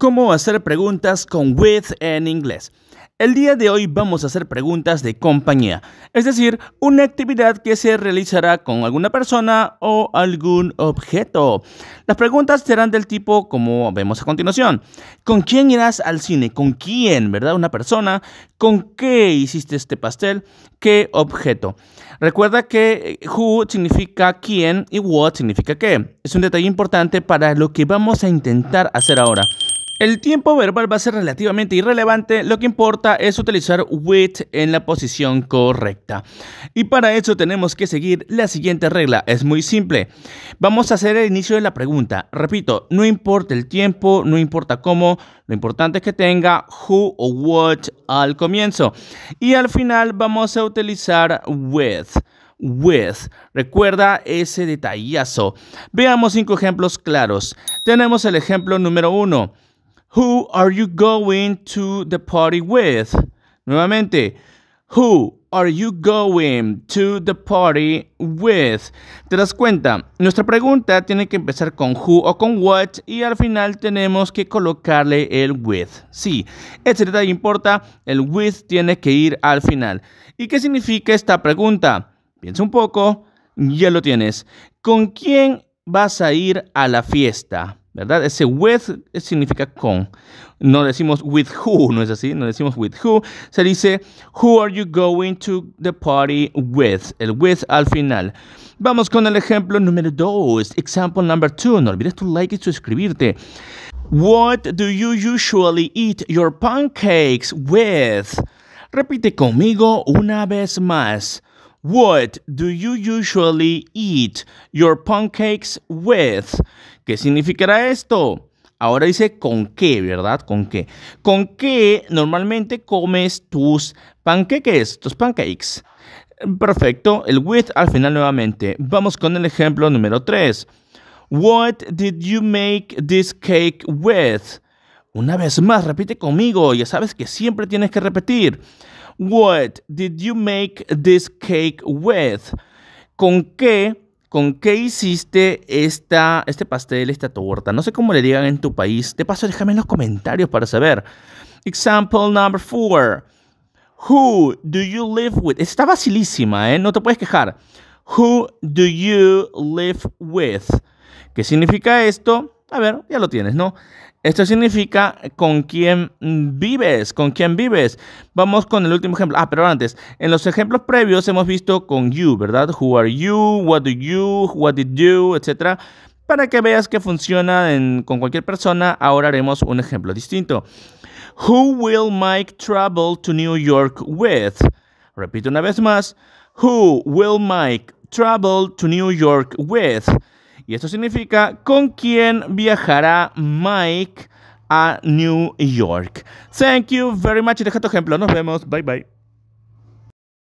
Cómo hacer preguntas con with en inglés. El día de hoy vamos a hacer preguntas de compañía, es decir, una actividad que se realizará con alguna persona o algún objeto. Las preguntas serán del tipo como vemos a continuación. ¿Con quién irás al cine? ¿Con quién, verdad? Una persona. ¿Con qué hiciste este pastel? ¿Qué objeto? Recuerda que eh, who significa quién y what significa qué. Es un detalle importante para lo que vamos a intentar hacer ahora. El tiempo verbal va a ser relativamente irrelevante, lo que importa es utilizar with en la posición correcta. Y para eso tenemos que seguir la siguiente regla, es muy simple. Vamos a hacer el inicio de la pregunta. Repito, no importa el tiempo, no importa cómo, lo importante es que tenga who o what al comienzo. Y al final vamos a utilizar with with. Recuerda ese detallazo. Veamos cinco ejemplos claros. Tenemos el ejemplo número uno. Who are you going to the party with? Nuevamente, who are you going to the party with? ¿Te das cuenta? Nuestra pregunta tiene que empezar con who o con what y al final tenemos que colocarle el with. Sí, este detalle importa, el with tiene que ir al final. ¿Y qué significa esta pregunta? Piensa un poco, ya lo tienes. ¿Con quién vas a ir a la fiesta? ¿verdad? Ese with significa con. No decimos with who, ¿no es así? No decimos with who. Se dice, who are you going to the party with? El with al final. Vamos con el ejemplo número 2. Example number 2. No olvides tu like y suscribirte. What do you usually eat your pancakes with? Repite conmigo una vez más. What do you usually eat your pancakes with? ¿Qué significará esto? Ahora dice con qué, ¿verdad? Con qué. ¿Con qué normalmente comes tus panqueques, tus pancakes? Perfecto, el with al final nuevamente. Vamos con el ejemplo número 3. What did you make this cake with? Una vez más, repite conmigo, ya sabes que siempre tienes que repetir. What did you make this cake with? ¿Con qué? ¿Con qué hiciste esta, este pastel, esta torta? No sé cómo le digan en tu país. De paso, déjame en los comentarios para saber. Example number four. Who do you live with? Está facilísima, ¿eh? No te puedes quejar. Who do you live with? ¿Qué significa esto? A ver, ya lo tienes, ¿no? Esto significa con quién vives, con quién vives. Vamos con el último ejemplo. Ah, pero antes, en los ejemplos previos hemos visto con you, ¿verdad? Who are you? What do you? What did you? Etcétera. Para que veas que funciona con cualquier persona, ahora haremos un ejemplo distinto. Who will Mike travel to New York with? Repito una vez más. Who will Mike travel to New York with? Y esto significa con quién viajará Mike a New York. Thank you very much. Deja tu ejemplo. Nos vemos. Bye bye.